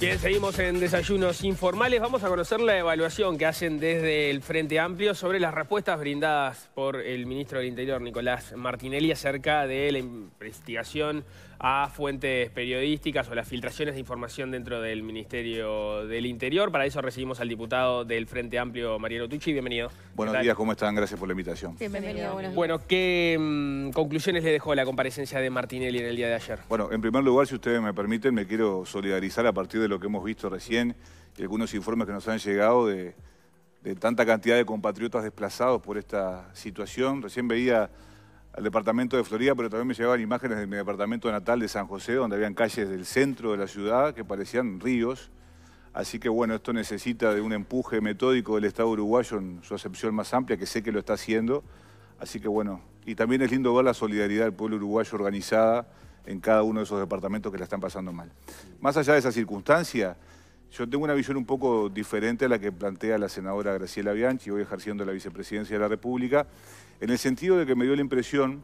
Bien, seguimos en desayunos informales. Vamos a conocer la evaluación que hacen desde el Frente Amplio sobre las respuestas brindadas por el ministro del Interior, Nicolás Martinelli, acerca de la investigación a fuentes periodísticas o las filtraciones de información dentro del Ministerio del Interior. Para eso recibimos al diputado del Frente Amplio, Mariano Tucci. Bienvenido. Buenos días, ¿cómo están? Gracias por la invitación. Bienvenido. Bueno, ¿qué mm, conclusiones le dejó la comparecencia de Martinelli en el día de ayer? Bueno, en primer lugar, si ustedes me permiten, me quiero solidarizar a partir de lo que hemos visto recién y algunos informes que nos han llegado de, de tanta cantidad de compatriotas desplazados por esta situación. Recién veía al departamento de Florida, pero también me llegaban imágenes de mi departamento natal de San José, donde habían calles del centro de la ciudad que parecían ríos. Así que bueno, esto necesita de un empuje metódico del Estado uruguayo en su acepción más amplia, que sé que lo está haciendo. Así que bueno, y también es lindo ver la solidaridad del pueblo uruguayo organizada en cada uno de esos departamentos que la están pasando mal. Más allá de esa circunstancia, yo tengo una visión un poco diferente a la que plantea la senadora Graciela Bianchi, hoy ejerciendo la vicepresidencia de la República, en el sentido de que me dio la impresión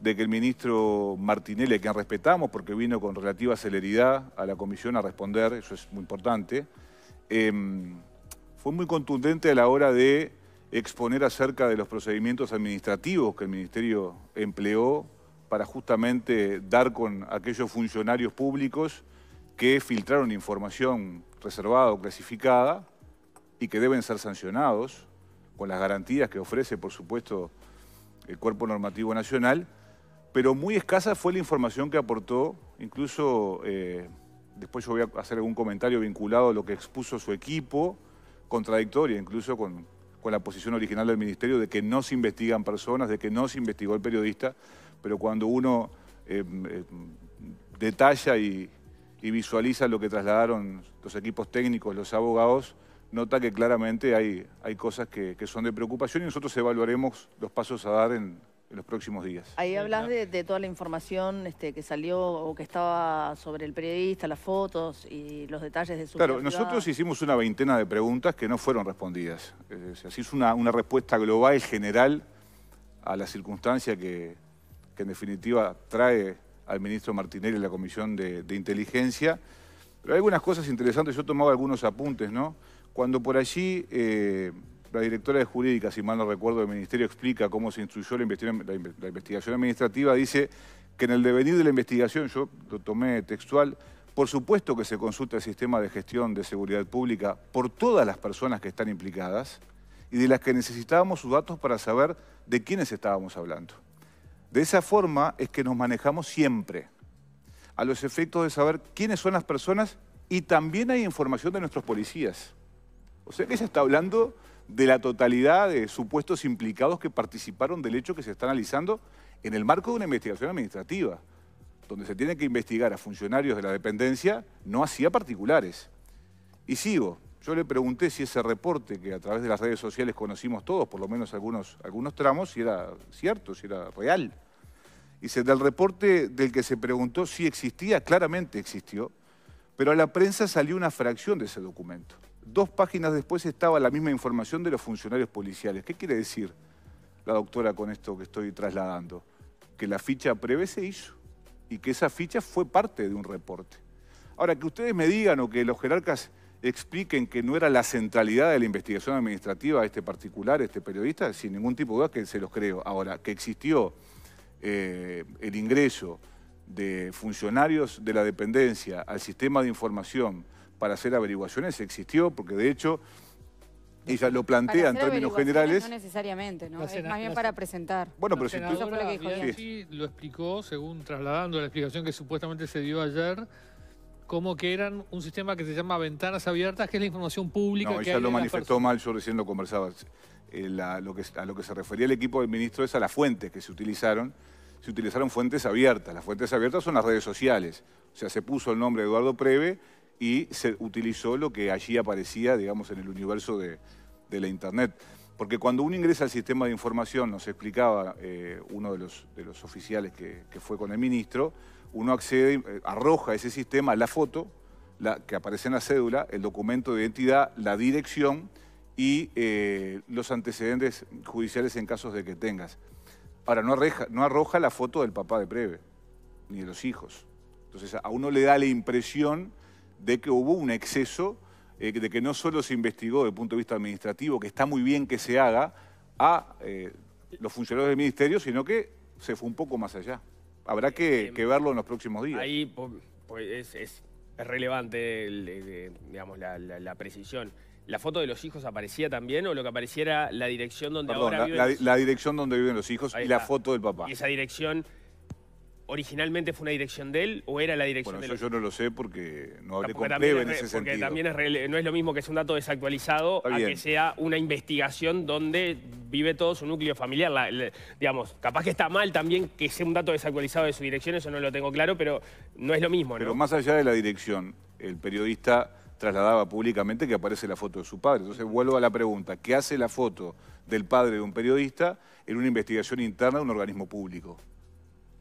de que el ministro Martinelli, que quien respetamos porque vino con relativa celeridad a la comisión a responder, eso es muy importante, em, fue muy contundente a la hora de exponer acerca de los procedimientos administrativos que el ministerio empleó para justamente dar con aquellos funcionarios públicos que filtraron información reservada o clasificada y que deben ser sancionados con las garantías que ofrece, por supuesto, el Cuerpo Normativo Nacional, pero muy escasa fue la información que aportó, incluso eh, después yo voy a hacer algún comentario vinculado a lo que expuso su equipo, contradictoria incluso con, la posición original del Ministerio de que no se investigan personas, de que no se investigó el periodista, pero cuando uno eh, eh, detalla y, y visualiza lo que trasladaron los equipos técnicos, los abogados, nota que claramente hay, hay cosas que, son de preocupación y nosotros evaluaremos los pasos a dar en, los próximos días. Ahí hablas de, toda la información este, que salió o que estaba sobre el periodista, las fotos y los detalles de su... Claro, nosotros hicimos una veintena de preguntas que no fueron respondidas. Es una, respuesta global, general, a la circunstancia que, que en definitiva trae al ministro Martinelli en la Comisión de, Inteligencia. Pero hay algunas cosas interesantes, yo tomaba algunos apuntes, ¿no? Cuando por allí eh, la directora de Jurídica, si mal no recuerdo, del Ministerio explica cómo se instruyó la investigación, la investigación administrativa, dice que en el devenir de la investigación, yo lo tomé textual, por supuesto que se consulta el sistema de gestión de seguridad pública por todas las personas que están implicadas y de las que necesitábamos sus datos para saber de quiénes estábamos hablando. De esa forma es que nos manejamos siempre, a los efectos de saber quiénes son las personas y también hay información de nuestros policías. O sea que se está hablando de la totalidad de supuestos implicados que participaron del hecho que se está analizando en el marco de una investigación administrativa, donde se tiene que investigar a funcionarios de la dependencia, no así a particulares. Y sigo, yo le pregunté si ese reporte que a través de las redes sociales conocimos todos, por lo menos algunos, algunos tramos, si era cierto, si era real. Dice, del reporte del que se preguntó si existía, claramente existió, pero a la prensa salió una fracción de ese documento. Dos páginas después estaba la misma información de los funcionarios policiales. ¿Qué quiere decir la doctora con esto que estoy trasladando? Que la ficha breve se hizo y que esa ficha fue parte de un reporte. Ahora, que ustedes me digan o que los jerarcas expliquen que no era la centralidad de la investigación administrativa este particular, este periodista, sin ningún tipo de duda que se los creo. Ahora, que existió eh, el ingreso de funcionarios de la dependencia al sistema de información para hacer averiguaciones, existió, porque de hecho ella lo plantea en términos generales. No necesariamente, ¿no? es más bien para presentar. Bueno, pero si tú... lo explicó, según trasladando la explicación que supuestamente se dio ayer, como que eran un sistema que se llama ventanas abiertas, que es la información pública. No, ella lo manifestó mal, yo recién lo conversaba. Eh, a lo que se refería el equipo del ministro es a las fuentes que se utilizaron. Se utilizaron fuentes abiertas. Las fuentes abiertas son las redes sociales. O sea, se puso el nombre de Eduardo Preve y se utilizó lo que allí aparecía, digamos, en el universo de, la Internet. Porque cuando uno ingresa al sistema de información, nos explicaba eh, uno de los, oficiales que fue con el ministro, uno accede, eh, arroja ese sistema la foto que aparece en la cédula, el documento de identidad, la dirección y eh, los antecedentes judiciales en casos de que tengas. Ahora, no, arroja la foto del papá de Preve, ni de los hijos. Entonces, a uno le da la impresión de que hubo un exceso, eh, de que no solo se investigó desde el punto de vista administrativo, que está muy bien que se haga, a los funcionarios del ministerio, sino que se fue un poco más allá habrá eh, eh, que, verlo en los próximos días. Ahí pues, pues es, relevante digamos, la, precisión. ¿La foto de los hijos aparecía también o lo que apareciera la dirección donde ahora viven la, la, dirección donde viven los hijos y la foto del papá? Y esa dirección originalmente fue una dirección de él o era la dirección de él? Bueno, yo no lo sé porque no hablé con Plebe en ese porque sentido. Porque también no es lo mismo que sea un dato desactualizado a que sea una investigación donde vive todo su núcleo familiar. digamos, capaz que está mal también que sea un dato desactualizado de su dirección, eso no lo tengo claro, pero no es lo mismo, Pero más allá de la dirección, el periodista trasladaba públicamente que aparece la foto de su padre. Entonces vuelvo a la pregunta, ¿qué hace la foto del padre de un periodista en una investigación interna de un organismo público?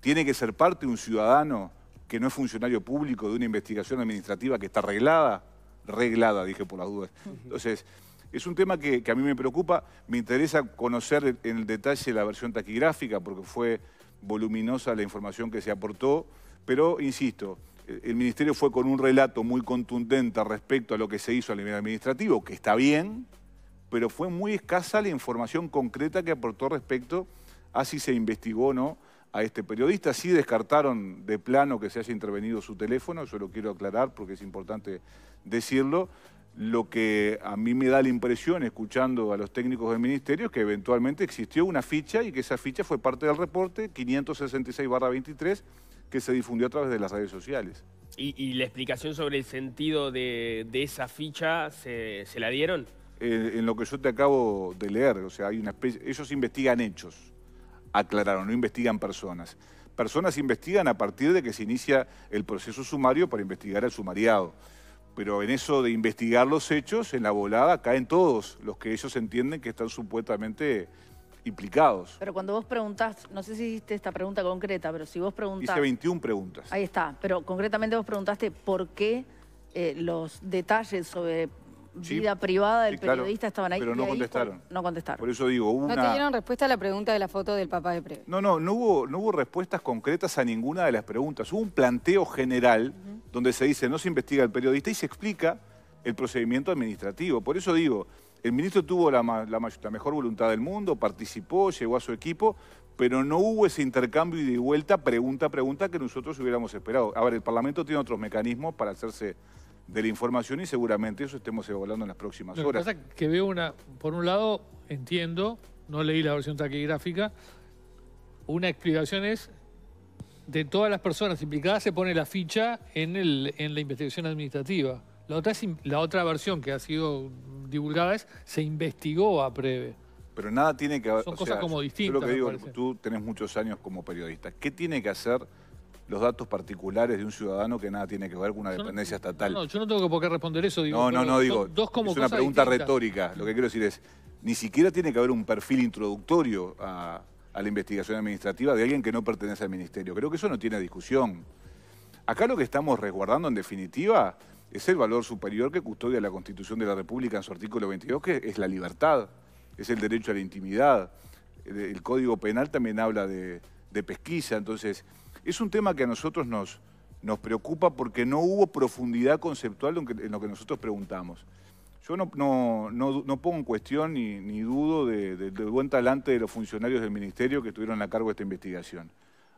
¿Tiene que ser parte un ciudadano que no es funcionario público de una investigación administrativa que está reglada? Reglada, dije por las dudas. Entonces, es un tema que, que a mí me preocupa. Me interesa conocer en el detalle la versión taquigráfica porque fue voluminosa la información que se aportó. Pero, insisto, e, el Ministerio fue con un relato muy contundente respecto a lo que se hizo a nivel administrativo, que está bien, pero fue muy escasa la información concreta que aportó respecto a si se investigó o no a este periodista. Sí descartaron de plano que se haya intervenido su teléfono, eso lo quiero aclarar porque es importante decirlo. Lo que a mí me da la impresión, escuchando a los técnicos del ministerio, es que eventualmente existió una ficha y que esa ficha fue parte del reporte 566-23 que se difundió a través de las redes sociales. ¿Y, la explicación sobre el sentido de, esa ficha se, la dieron? en lo que yo te acabo de leer, o sea, hay una especie, ellos investigan hechos aclararon, no investigan personas. Personas investigan a partir de que se inicia el proceso sumario para investigar al sumariado. Pero en eso de investigar los hechos, en la volada caen todos los que ellos entienden que están supuestamente implicados. Pero cuando vos preguntás, no sé si hiciste esta pregunta concreta, pero si vos preguntás... Hice 21 preguntas. Ahí está, pero concretamente vos preguntaste por qué eh, los detalles sobre vida privada del periodista estaban ahí. Pero no contestaron. no contestaron. Por eso digo, una... No te respuesta a la pregunta de la foto del papá de Preve. No, no, no hubo, no hubo respuestas concretas a ninguna de las preguntas. Hubo un planteo general donde se dice, no se investiga el periodista y se explica el procedimiento administrativo. Por eso digo, el ministro tuvo la, la mejor voluntad del mundo, participó, llegó a su equipo, pero no hubo ese intercambio y de vuelta, pregunta a pregunta, que nosotros hubiéramos esperado. A ver, el Parlamento tiene otros mecanismos para hacerse de la información y seguramente eso estemos evaluando en las próximas horas. Lo que que veo una, por un lado, entiendo, no leí la versión taquigráfica, una explicación es de todas las personas implicadas se pone la ficha en, el, en la investigación administrativa. La otra, la otra versión que ha sido divulgada es se investigó a Preve. Pero nada tiene que Son cosas como distintas. Yo lo que digo, tú tenés muchos años como periodista. ¿Qué tiene que hacer los datos particulares de un ciudadano que nada tiene que ver con una dependencia estatal. No, yo no tengo por qué responder eso. Digo, no, no, no, digo, es una pregunta retórica. Lo que quiero decir es, ni siquiera tiene que haber un perfil introductorio a, la investigación administrativa de alguien que no pertenece al ministerio. Creo que eso no tiene discusión. Acá lo que estamos resguardando en definitiva es el valor superior que custodia la Constitución de la República en su artículo 22, que es la libertad, es el derecho a la intimidad. El, Código Penal también habla de, de pesquisa, entonces es un tema que a nosotros nos, preocupa porque no hubo profundidad conceptual en lo que nosotros preguntamos. Yo no, pongo en cuestión ni, dudo del buen talante de los funcionarios del Ministerio que estuvieron a cargo de esta investigación.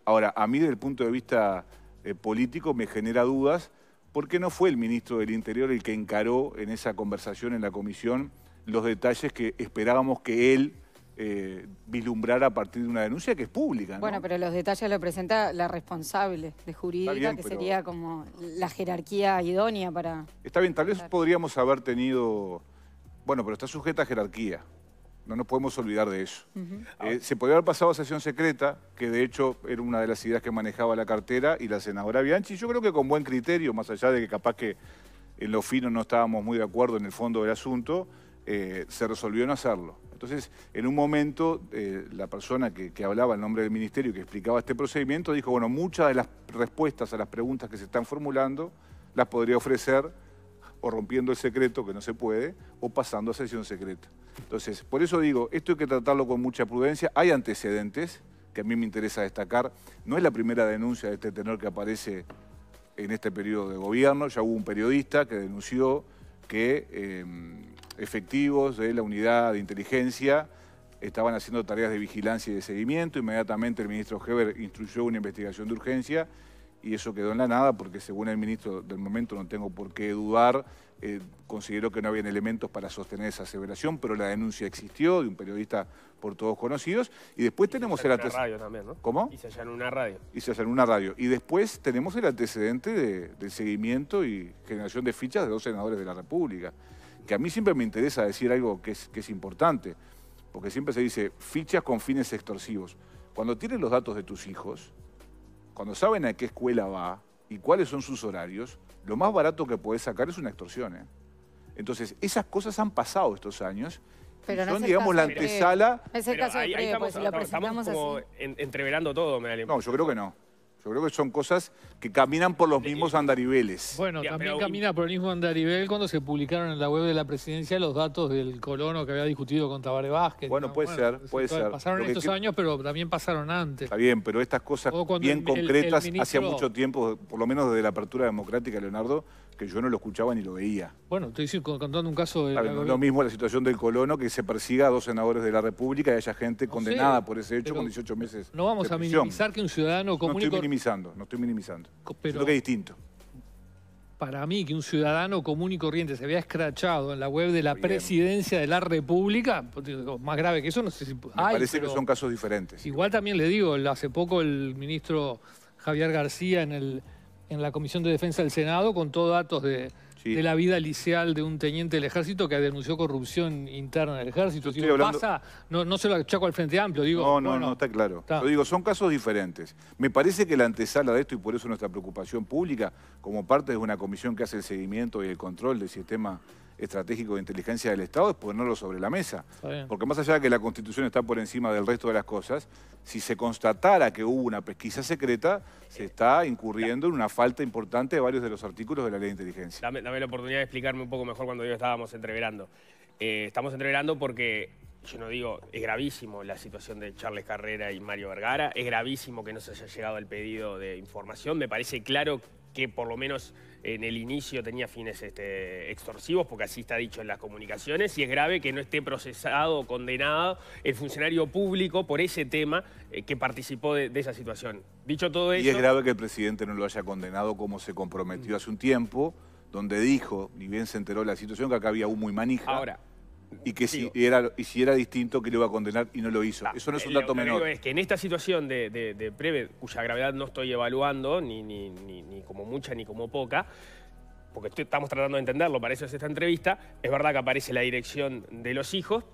Ahora, a mí desde el punto de vista eh, político me genera dudas porque no fue el ministro del Interior el que encaró en esa conversación en la comisión los detalles que esperábamos que él eh, vislumbrar a partir de una denuncia que es pública. Bueno, pero los detalles lo presenta la responsable de jurídica, que sería como la jerarquía idónea para... Está bien, tal vez podríamos haber tenido... Bueno, pero está sujeta a jerarquía. No nos podemos olvidar de eso. Eh, se podría haber pasado a sesión secreta, que de hecho era una de las ideas que manejaba la cartera y la senadora Bianchi. Yo creo que con buen criterio, más allá de que capaz que en lo fino no estábamos muy de acuerdo en el fondo del asunto, eh, se resolvió no hacerlo. Entonces, en un momento, eh, la persona que, hablaba en nombre del ministerio y que explicaba este procedimiento dijo, bueno, muchas de las respuestas a las preguntas que se están formulando las podría ofrecer o rompiendo el secreto, que no se puede, o pasando a sesión secreta. Entonces, por eso digo, esto hay que tratarlo con mucha prudencia. Hay antecedentes que a mí me interesa destacar. No es la primera denuncia de este tenor que aparece en este periodo de gobierno. Ya hubo un periodista que denunció que... Eh, efectivos de la unidad de inteligencia estaban haciendo tareas de vigilancia y de seguimiento. Inmediatamente el ministro Heber instruyó una investigación de urgencia y eso quedó en la nada porque según el ministro del momento, no tengo por qué dudar, eh, consideró que no habían elementos para sostener esa aseveración, pero la denuncia existió de un periodista por todos conocidos. Y después tenemos el antecedente... Y se en una radio. Y se halló una radio. Y después tenemos el antecedente del seguimiento y generación de fichas de dos senadores de la República que a mí siempre me interesa decir algo que es, que es importante, porque siempre se dice fichas con fines extorsivos. Cuando tienes los datos de tus hijos, cuando saben a qué escuela va y cuáles son sus horarios, lo más barato que puedes sacar es una extorsión. ¿eh? Entonces, esas cosas han pasado estos años pero son, digamos, la antesala. de ahí, así. entreverando todo, me No, yo creo que no. Yo creo que son cosas que caminan por los mismos andaribeles. Bueno, también camina por el mismo andarivel cuando se publicaron en la web de la presidencia los datos del colono que había discutido con Tabaré Vázquez. Bueno, puede ser, puede ser. Pasaron estos años, pero también pasaron antes. Está bien, pero estas cosas bien concretas, hacia mucho tiempo, por lo menos desde la apertura democrática, Leonardo, que yo no lo escuchaba ni lo veía. Bueno, estoy contando un caso... De... lo mismo la situación del colono, que se persiga a dos senadores de la República y haya gente condenada por ese hecho con 18 meses No vamos a minimizar que un ciudadano común... No estoy minimizando, no estoy minimizando. Pero... que es distinto para mí que un ciudadano común y corriente se había escrachado en la web de la presidencia de la República, pues, más grave que eso, no sé si... parece que son casos diferentes. Igual también le digo, hace poco el ministro Javier García en el en la Comisión de Defensa del Senado con todos datos de, la vida liceal de un teniente del ejército que denunció corrupción interna del ejército. Si pasa, no, se lo achaco al Frente Amplio, digo. No, no, no, está claro. digo, son casos diferentes. Me parece que la antesala de esto, y por eso nuestra preocupación pública, como parte de una comisión que hace el seguimiento y el control del sistema estratégico de inteligencia del Estado es ponerlo sobre la mesa. Porque más allá de que la Constitución está por encima del resto de las cosas, si se constatara que hubo una pesquisa secreta, se está incurriendo en una falta importante de varios de los artículos de la ley de inteligencia. Dame, la oportunidad de explicarme un poco mejor cuando yo estábamos entreverando. Eh, estamos entreverando porque yo no digo, es gravísimo la situación de Charles Carrera y Mario Vergara, es gravísimo que no se haya llegado el pedido de información, me parece claro que por lo menos en el inicio tenía fines este, extorsivos, porque así está dicho en las comunicaciones, y es grave que no esté procesado o condenado el funcionario público por ese tema eh, que participó de, esa situación. Dicho todo eso... Y es grave que el presidente no lo haya condenado como se comprometió mm. hace un tiempo, donde dijo, ni bien se enteró de la situación, que acá había un muy manija. Ahora y que si era, y si era distinto que lo iba a condenar y no lo hizo. Ah, eso no es un dato menor. Lo es que en esta situación de, de, Preve, cuya gravedad no estoy evaluando, ni, ni, como mucha ni como poca, porque estamos tratando de entenderlo, para eso es esta entrevista, es verdad que aparece la dirección de los hijos,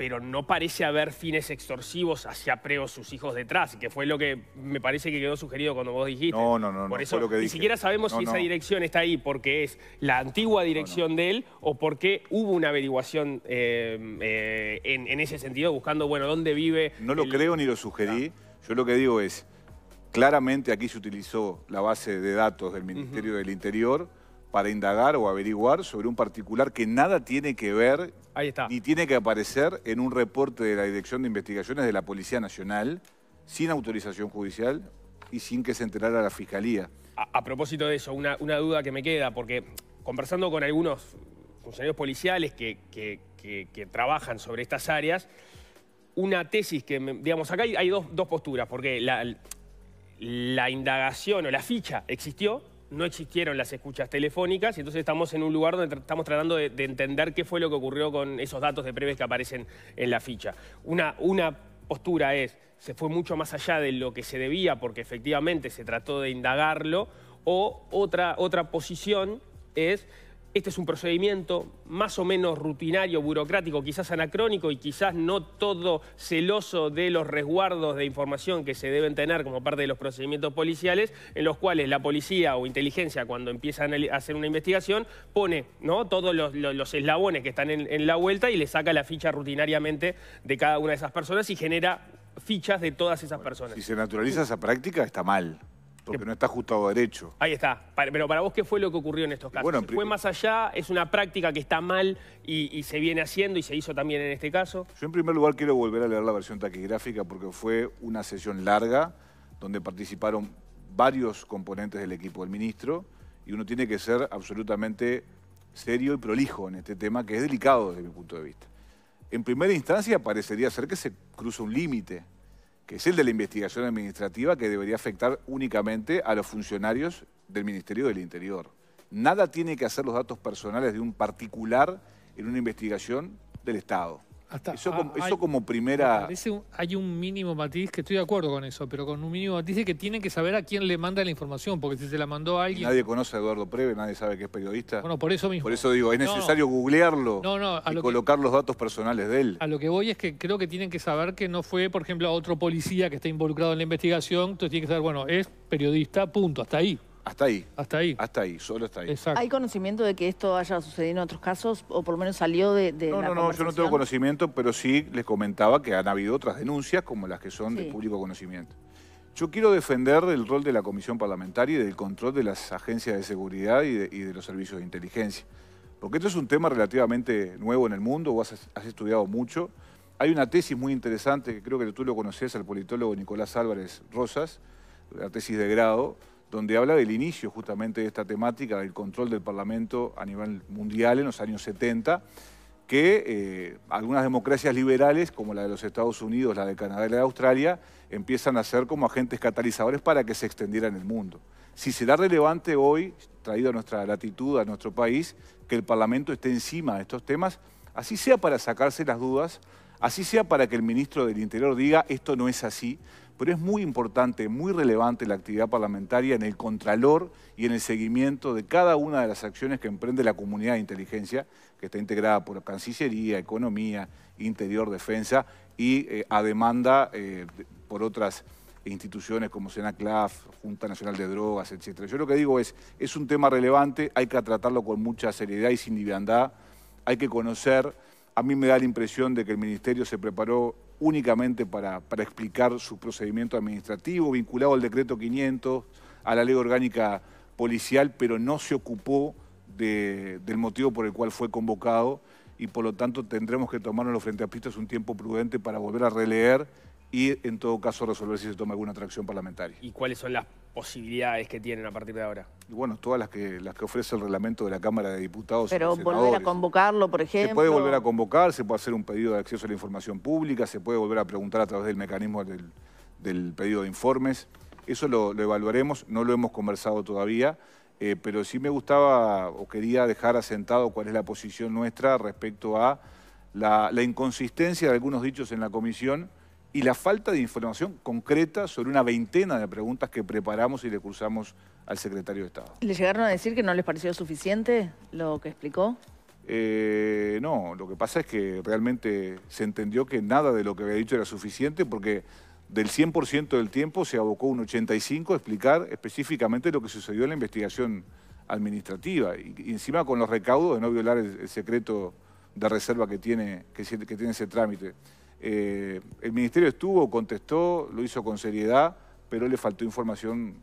pero no parece haber fines extorsivos hacia Preo sus hijos detrás, que fue lo que me parece que quedó sugerido cuando vos dijiste. No, no, no. Por eso no lo ni siquiera sabemos si esa dirección está ahí porque es la antigua dirección de él o porque hubo una averiguación eh, eh, en, ese sentido, buscando, bueno, dónde vive... No lo creo ni lo sugerí. Yo lo que digo es, claramente aquí se utilizó la base de datos del Ministerio del Interior para indagar o averiguar sobre un particular que nada tiene que ver Ahí ni tiene que aparecer en un reporte de la Dirección de Investigaciones de la Policía Nacional sin autorización judicial y sin que se enterara la Fiscalía. A, propósito de eso, una, duda que me queda, porque conversando con algunos funcionarios policiales que, que, trabajan sobre estas áreas, una tesis que, digamos, acá hay, hay dos, dos, posturas, porque la, la indagación o la ficha existió, no existieron las escuchas telefónicas y entonces estamos en un lugar donde estamos tratando de, entender qué fue lo que ocurrió con esos datos de preves que aparecen en la ficha. Una, una postura es, se fue mucho más allá de lo que se debía porque efectivamente se trató de indagarlo, o otra, otra posición es este es un procedimiento más o menos rutinario, burocrático, quizás anacrónico y quizás no todo celoso de los resguardos de información que se deben tener como parte de los procedimientos policiales, en los cuales la policía o inteligencia cuando empiezan a hacer una investigación pone ¿no? todos los, eslabones que están en, la vuelta y le saca la ficha rutinariamente de cada una de esas personas y genera fichas de todas esas personas. Si se naturaliza esa práctica, está mal. Pero no está ajustado derecho. Ahí está. Pero para vos, ¿qué fue lo que ocurrió en estos casos? Bueno, ¿Fue más allá? ¿Es una práctica que está mal y, y, se viene haciendo y se hizo también en este caso? Yo en primer lugar quiero volver a leer la versión taquigráfica porque fue una sesión larga donde participaron varios componentes del equipo del ministro y uno tiene que ser absolutamente serio y prolijo en este tema que es delicado desde mi punto de vista. En primera instancia parecería ser que se cruza un límite que es el de la investigación administrativa que debería afectar únicamente a los funcionarios del Ministerio del Interior. Nada tiene que hacer los datos personales de un particular en una investigación del Estado eso, como, primera... hay un mínimo matiz, que estoy de acuerdo con eso, pero con un mínimo matiz de que tienen que saber a quién le manda la información, porque si se la mandó a alguien... Nadie conoce a Eduardo Preve, nadie sabe que es periodista. Bueno, por eso mismo. Por eso digo, es necesario googlearlo y colocar los datos personales de él. A lo que voy es que creo que tienen que saber que no fue, por ejemplo, a otro policía que está involucrado en la investigación, entonces tienen que saber, bueno, es periodista, punto, hasta ahí. Hasta ahí. Hasta ahí. Hasta ahí, solo hasta ahí. ¿Hay conocimiento de que esto haya sucedido en otros casos o por lo menos salió de, No, no, no, yo no tengo conocimiento, pero sí les comentaba que han habido otras denuncias como las que son de público conocimiento. Yo quiero defender el rol de la Comisión Parlamentaria y del control de las agencias de seguridad y de, los servicios de inteligencia. Porque esto es un tema relativamente nuevo en el mundo, vos has, estudiado mucho. Hay una tesis muy interesante que creo que tú lo conocías al politólogo Nicolás Álvarez Rosas, la tesis de grado, donde habla del inicio justamente de esta temática del control del Parlamento a nivel mundial en los años 70, que eh, algunas democracias liberales, como la de los Estados Unidos, la de Canadá y la de Australia, empiezan a ser como agentes catalizadores para que se extendiera en el mundo. Si será relevante hoy, traído a nuestra latitud, a nuestro país, que el Parlamento esté encima de estos temas, así sea para sacarse las dudas, así sea para que el ministro del Interior diga esto no es así, pero es muy importante, muy relevante la actividad parlamentaria en el contralor y en el seguimiento de cada una de las acciones que emprende la comunidad de inteligencia, que está integrada por Cancillería, Economía, Interior, Defensa y eh, a demanda eh, por otras instituciones como Senaclaf, Junta Nacional de Drogas, etc. Yo lo que digo es, es un tema relevante, hay que tratarlo con mucha seriedad y sin liviandad, hay que conocer, a mí me da la impresión de que el Ministerio se preparó únicamente para, para explicar su procedimiento administrativo, vinculado al decreto 500, a la ley orgánica policial, pero no se ocupó del motivo por el cual fue convocado y por lo tanto tendremos que tomarnos los frente a pistas un tiempo prudente para volver a releer y en todo caso resolver si se toma alguna atracción parlamentaria. ¿Y cuáles son las posibilidades que tienen a partir de ahora. bueno, todas las que, las que ofrece el reglamento de la Cámara de Diputados. Pero volver a convocarlo, por ejemplo. Se puede volver a convocar, se puede hacer un pedido de acceso a la información pública, se puede volver a preguntar a través del mecanismo del, pedido de informes. Eso lo, evaluaremos, no lo hemos conversado todavía, eh, pero sí me gustaba o quería dejar asentado cuál es la posición nuestra respecto a la, la inconsistencia de algunos dichos en la comisión y la falta de información concreta sobre una veintena de preguntas que preparamos y le cursamos al secretario de Estado. ¿Le llegaron a decir que no les pareció suficiente lo que explicó? Eh, no, lo que pasa es que realmente se entendió que nada de lo que había dicho era suficiente porque del 100% del tiempo se abocó un 85% a explicar específicamente lo que sucedió en la investigación administrativa y, encima con los recaudos de no violar el, secreto de reserva que tiene, que tiene ese trámite. Eh, el ministerio estuvo, contestó, lo hizo con seriedad, pero le faltó información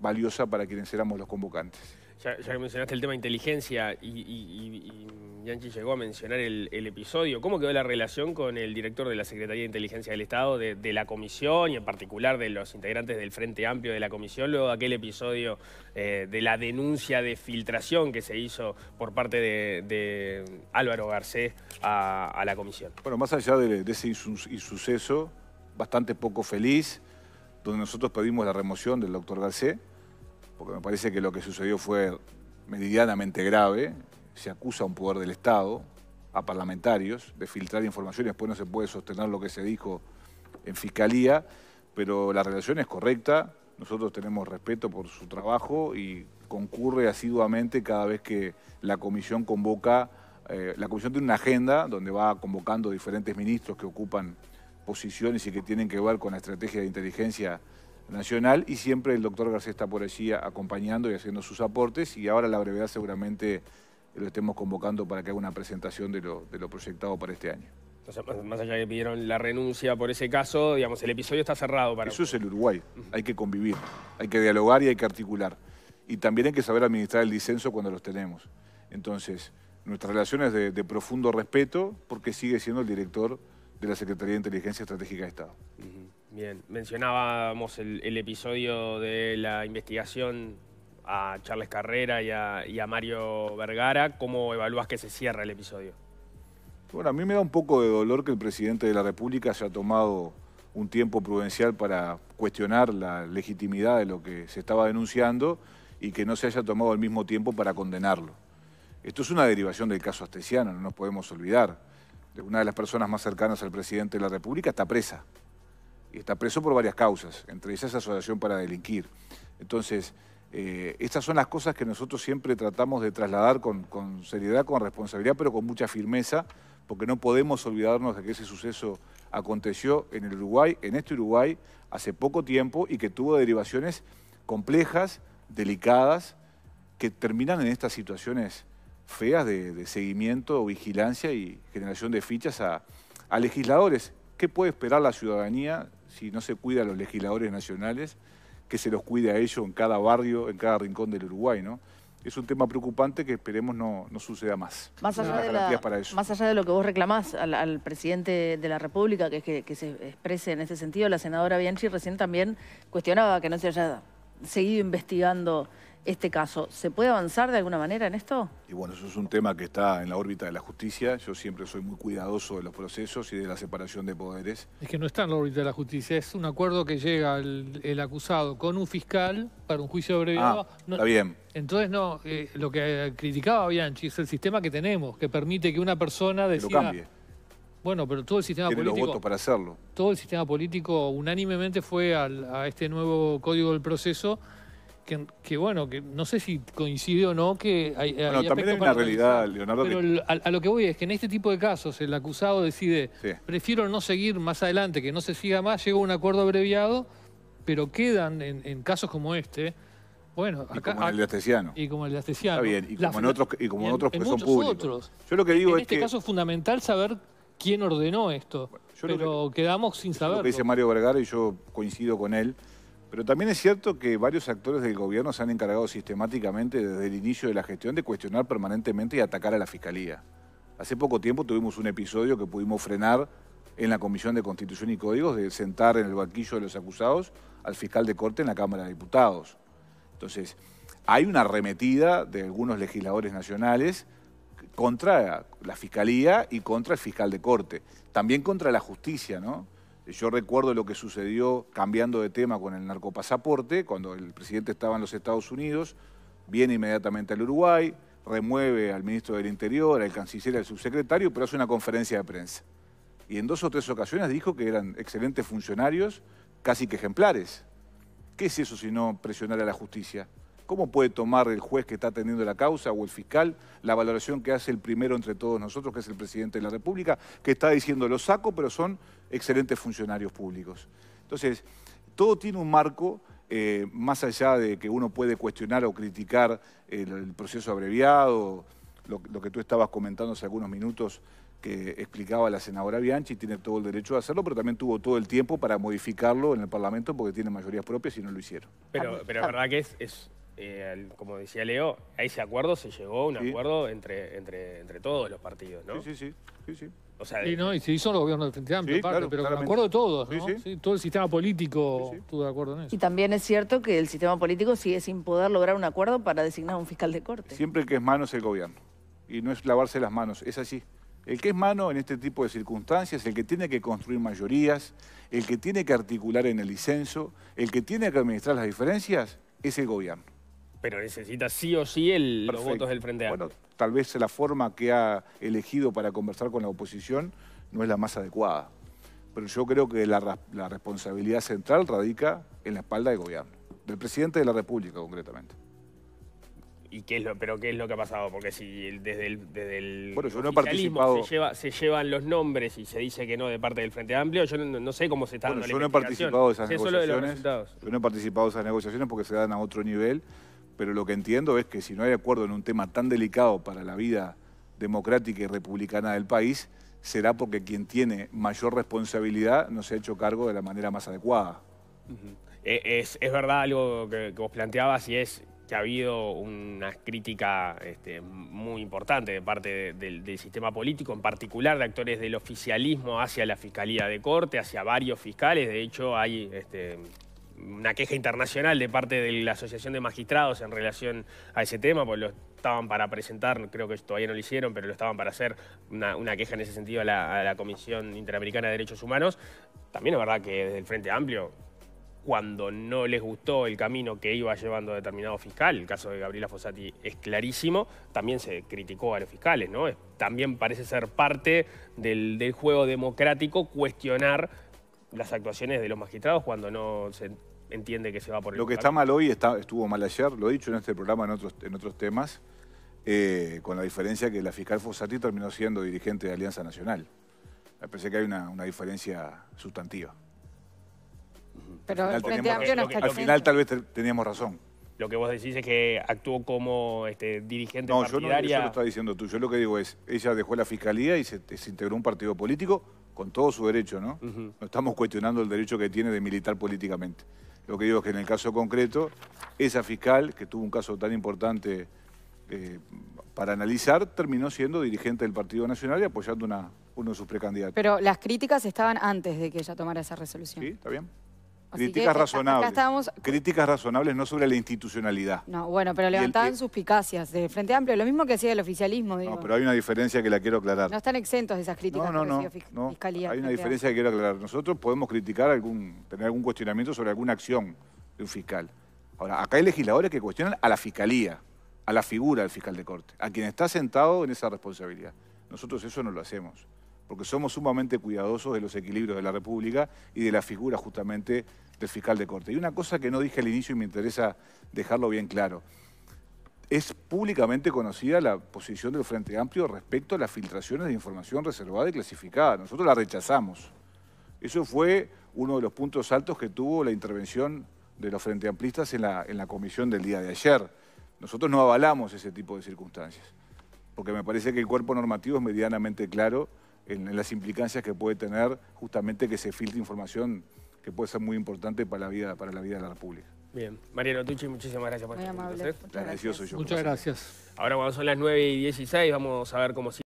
valiosa para quienes éramos los convocantes ya, que mencionaste el tema de inteligencia y, Yanchi llegó a mencionar el, episodio, ¿cómo quedó la relación con el director de la Secretaría de Inteligencia del Estado, de, la Comisión y en particular de los integrantes del Frente Amplio de la Comisión, luego de aquel episodio eh, de la denuncia de filtración que se hizo por parte de, Álvaro Garcés a, la Comisión? Bueno, más allá de, de ese insuceso bastante poco feliz, donde nosotros pedimos la remoción del doctor Garcés, porque me parece que lo que sucedió fue medianamente grave, se acusa a un poder del Estado, a parlamentarios, de filtrar información y después no se puede sostener lo que se dijo en fiscalía, pero la relación es correcta, nosotros tenemos respeto por su trabajo y concurre asiduamente cada vez que la comisión convoca, eh, la comisión tiene una agenda donde va convocando diferentes ministros que ocupan posiciones y que tienen que ver con la estrategia de inteligencia nacional y siempre el doctor García está por allí acompañando y haciendo sus aportes y ahora la brevedad seguramente lo estemos convocando para que haga una presentación de lo, proyectado para este año. más allá de que pidieron la renuncia por ese caso, digamos, el episodio está cerrado para... Eso es el Uruguay, hay que convivir, hay que dialogar y hay que articular. Y también hay que saber administrar el disenso cuando los tenemos. Entonces, nuestra relación es de, profundo respeto porque sigue siendo el director de la Secretaría de Inteligencia Estratégica de Estado. Bien, mencionábamos el, episodio de la investigación a Charles Carrera y a, Mario Vergara. ¿Cómo evalúas que se cierra el episodio? Bueno, a mí me da un poco de dolor que el presidente de la República haya tomado un tiempo prudencial para cuestionar la legitimidad de lo que se estaba denunciando y que no se haya tomado el mismo tiempo para condenarlo. Esto es una derivación del caso astesiano, no nos podemos olvidar. Una de las personas más cercanas al presidente de la República está presa está preso por varias causas, entre ellas asociación para delinquir. Entonces, eh, estas son las cosas que nosotros siempre tratamos de trasladar con, seriedad, con responsabilidad, pero con mucha firmeza, porque no podemos olvidarnos de que ese suceso aconteció en el Uruguay, en este Uruguay, hace poco tiempo y que tuvo derivaciones complejas, delicadas, que terminan en estas situaciones feas de, de seguimiento, vigilancia y generación de fichas a legisladores. ¿Qué puede esperar la ciudadanía si no se cuida a los legisladores nacionales, que se los cuide a ellos en cada barrio, en cada rincón del Uruguay, ¿no? es un tema preocupante que esperemos no, no suceda más. Más allá, de lo que vos reclamás al, presidente de la República, que, que, que, se exprese en ese sentido, la senadora Bianchi recién también cuestionaba que no se haya seguido investigando este caso. ¿Se puede avanzar de alguna manera en esto? Y bueno, eso es un tema que está en la órbita de la justicia. Yo siempre soy muy cuidadoso de los procesos y de la separación de poderes. Es que no está en la órbita de la justicia, es un acuerdo que llega el, acusado con un fiscal para un juicio abreviado. Ah, está bien. Entonces, no, eh, lo que criticaba Bianchi es el sistema que tenemos, que permite que una persona decida... Que lo cambie. Bueno, pero todo el sistema Tiene político... los votos para hacerlo. Todo el sistema político unánimemente fue a este nuevo Código del Proceso que, bueno, que no sé si coincide o no que hay... Bueno, también hay una realidad, Leonardo. Pero a, lo que voy es que en este tipo de casos el acusado decide, prefiero no seguir más adelante, que no se siga más, llega a un acuerdo abreviado, pero quedan en, casos como este... Bueno, como en el de Astesiano. Y como el de bien, y como en otros, y como en, otros públicos. Otros. Yo lo que digo en este caso es fundamental saber quién ordenó esto, pero quedamos sin saber. Lo que dice Mario Vergara y yo coincido con él, pero también es cierto que varios actores del gobierno se han encargado sistemáticamente desde el inicio de la gestión de cuestionar permanentemente y atacar a la Fiscalía. Hace poco tiempo tuvimos un episodio que pudimos frenar en la Comisión de Constitución y Códigos de sentar en el banquillo de los acusados al fiscal de corte en la Cámara de Diputados. Entonces, hay una arremetida de algunos legisladores nacionales contra la Fiscalía y contra el fiscal de corte, también contra la justicia, ¿no? Yo recuerdo lo que sucedió cambiando de tema con el narcopasaporte, cuando el presidente estaba en los Estados Unidos, viene inmediatamente al Uruguay, remueve al ministro del Interior, al canciller, al subsecretario, pero hace una conferencia de prensa. Y en dos o tres ocasiones dijo que eran excelentes funcionarios, casi que ejemplares. ¿Qué es eso si no presionar a la justicia? ¿Cómo puede tomar el juez que está atendiendo la causa o el fiscal la valoración que hace el primero entre todos nosotros, que es el presidente de la República, que está diciendo lo saco, pero son excelentes funcionarios públicos? Entonces, todo tiene un marco. Eh, más allá de que uno puede cuestionar o criticar el, proceso abreviado, lo, que tú estabas comentando hace algunos minutos que explicaba la senadora Bianchi, tiene todo el derecho de hacerlo, pero también tuvo todo el tiempo para modificarlo en el Parlamento porque tiene mayorías propias y no lo hicieron. Pero, ah, pero ah. la verdad que es eh, como decía Leo, a ese acuerdo se llegó, un acuerdo entre, todos los partidos, ¿no? Sí, sí, sí. sí, sí. y se hizo los gobiernos de Frente Amplio, pero acuerdo de todos, todo el sistema político estuvo de acuerdo en eso. Y también es cierto que el sistema político sigue sin poder lograr un acuerdo para designar un fiscal de corte. Siempre el que es mano es el gobierno, y no es lavarse las manos, es así. El que es mano en este tipo de circunstancias, el que tiene que construir mayorías, el que tiene que articular en el licenso el que tiene que administrar las diferencias, es el gobierno. Pero necesita sí o sí el, los votos del Frente Amplio. Bueno, tal vez la forma que ha elegido para conversar con la oposición no es la más adecuada. Pero yo creo que la, responsabilidad central radica en la espalda del gobierno, del presidente de la República concretamente. ¿Y qué es lo, pero qué es lo que ha pasado? Porque si desde el, desde no he participado... se, llevan los nombres y se dice que no de parte del Frente Amplio, yo no, sé cómo se está bueno, dando yo no he participado esas negociaciones. yo no he participado de esas negociaciones porque se dan a otro nivel pero lo que entiendo es que si no hay acuerdo en un tema tan delicado para la vida democrática y republicana del país, será porque quien tiene mayor responsabilidad no se ha hecho cargo de la manera más adecuada. E-, es, verdad algo que, vos planteabas y es que ha habido una crítica este, muy importante de parte del sistema político, en particular de actores del oficialismo hacia la Fiscalía de Corte, hacia varios fiscales. De hecho, hay este, una queja internacional de parte de la Asociación de Magistrados en relación a ese tema, pues lo estaban para presentar, creo que todavía no lo hicieron, pero lo estaban para hacer una, queja en ese sentido a la, Comisión Interamericana de Derechos Humanos. También es verdad que desde el Frente Amplio, cuando no les gustó el camino que iba llevando determinado fiscal, el caso de Gabriela Fossati es clarísimo, también se criticó a los fiscales, ¿no? También parece ser parte del, del juego democrático cuestionar las actuaciones de los magistrados cuando no se entiende que se va por el Lo que está mal hoy está, estuvo mal ayer, lo he dicho en este programa en otros, en otros temas, eh, con la diferencia que la fiscal Fosati terminó siendo dirigente de Alianza Nacional. Me parece que hay una, diferencia sustantiva. Pero al final, tal vez teníamos razón. Lo que vos decís es que actuó como este, dirigente no, partidaria. No, yo no diciendo tú. Yo lo que digo es, ella dejó la fiscalía y se, se integró un partido político con todo su derecho, ¿no? No estamos cuestionando el derecho que tiene de militar políticamente. Lo que digo es que en el caso concreto, esa fiscal, que tuvo un caso tan importante eh, para analizar, terminó siendo dirigente del Partido Nacional y apoyando una, uno de sus precandidatos. Pero las críticas estaban antes de que ella tomara esa resolución. Sí, está bien. Críticas razonables. Críticas razonables no sobre la institucionalidad. No, bueno, pero levantaban suspicacias de Frente Amplio, lo mismo que hacía el oficialismo. No, pero hay una diferencia que la quiero aclarar. No están exentos de esas críticas no, no, no, Hay una diferencia que quiero aclarar. Nosotros podemos criticar, algún, tener algún cuestionamiento sobre alguna acción de un fiscal. Ahora, acá hay legisladores que cuestionan a la Fiscalía, a la figura del fiscal de corte, a quien está sentado en esa responsabilidad. Nosotros eso no lo hacemos porque somos sumamente cuidadosos de los equilibrios de la República y de la figura justamente del fiscal de corte. Y una cosa que no dije al inicio y me interesa dejarlo bien claro. Es públicamente conocida la posición del Frente Amplio respecto a las filtraciones de información reservada y clasificada. Nosotros la rechazamos. Eso fue uno de los puntos altos que tuvo la intervención de los Frente Amplistas en la, en la comisión del día de ayer. Nosotros no avalamos ese tipo de circunstancias, porque me parece que el cuerpo normativo es medianamente claro en, las implicancias que puede tener justamente que se filtre información que puede ser muy importante para la vida, para la, vida de la República. Bien. Mariano Tucci, muchísimas gracias por estar Muy amable. Muchas gracias. Muchas gracias. Ahora cuando son las 9 y 16 vamos a ver cómo sigue.